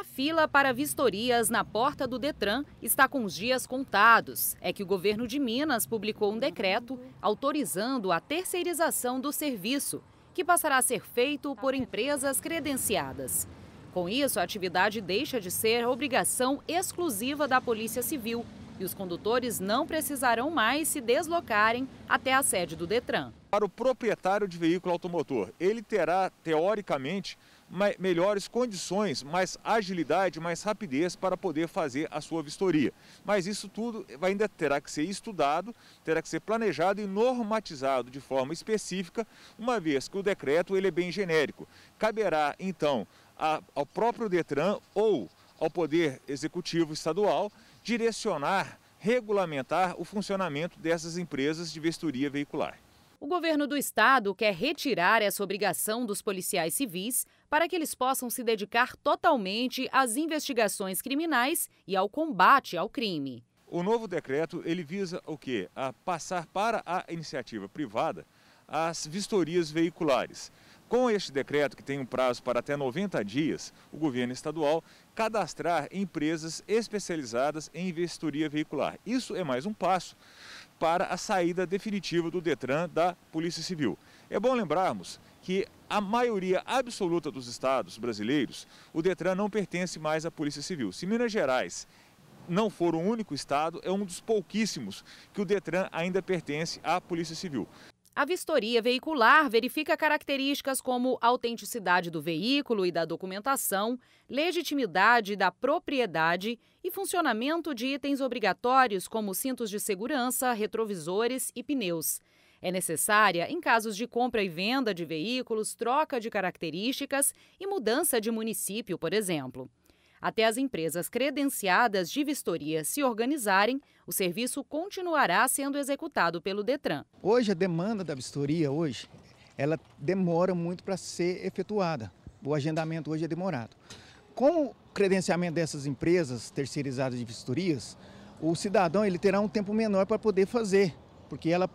A fila para vistorias na porta do Detran está com os dias contados. É que o governo de Minas publicou um decreto autorizando a terceirização do serviço, que passará a ser feito por empresas credenciadas. Com isso, a atividade deixa de ser obrigação exclusiva da Polícia Civil e os condutores não precisarão mais se deslocarem até a sede do Detran. Para o proprietário de veículo automotor, ele terá, teoricamente, melhores condições, mais agilidade, mais rapidez para poder fazer a sua vistoria. Mas isso tudo ainda terá que ser estudado, terá que ser planejado e normatizado de forma específica, uma vez que o decreto ele é bem genérico. Caberá, então, ao próprio Detran ou ao Poder Executivo Estadual direcionar, regulamentar o funcionamento dessas empresas de vistoria veicular. O governo do estado quer retirar essa obrigação dos policiais civis para que eles possam se dedicar totalmente às investigações criminais e ao combate ao crime. O novo decreto ele visa o quê? A passar para a iniciativa privada as vistorias veiculares. Com este decreto, que tem um prazo para até 90 dias, o governo estadual cadastrar empresas especializadas em investidoria veicular. Isso é mais um passo para a saída definitiva do Detran da Polícia Civil. É bom lembrarmos que a maioria absoluta dos estados brasileiros, o Detran não pertence mais à Polícia Civil. Se Minas Gerais não for o único estado, é um dos pouquíssimos que o Detran ainda pertence à Polícia Civil. A vistoria veicular verifica características como autenticidade do veículo e da documentação, legitimidade da propriedade e funcionamento de itens obrigatórios como cintos de segurança, retrovisores e pneus. É necessária em casos de compra e venda de veículos, troca de características e mudança de município, por exemplo. Até as empresas credenciadas de vistoria se organizarem, o serviço continuará sendo executado pelo Detran. Hoje a demanda da vistoria hoje, ela demora muito para ser efetuada. O agendamento hoje é demorado. Com o credenciamento dessas empresas terceirizadas de vistorias, o cidadão ele terá um tempo menor para poder fazer, porque ela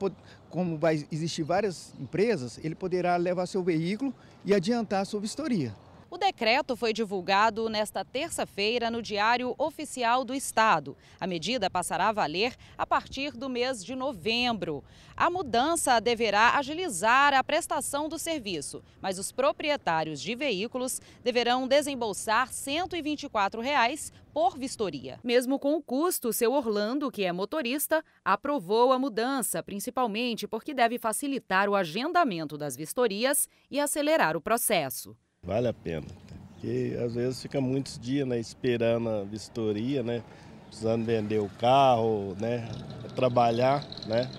como vai existir várias empresas, ele poderá levar seu veículo e adiantar a sua vistoria decreto foi divulgado nesta terça-feira no Diário Oficial do Estado. A medida passará a valer a partir do mês de novembro. A mudança deverá agilizar a prestação do serviço, mas os proprietários de veículos deverão desembolsar R$ 124 reais por vistoria. Mesmo com o custo, seu Orlando, que é motorista, aprovou a mudança, principalmente porque deve facilitar o agendamento das vistorias e acelerar o processo. Vale a pena. Porque às vezes fica muitos dias né, esperando a vistoria, né? Precisando vender o carro, né? Trabalhar, né?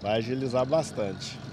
Vai agilizar bastante.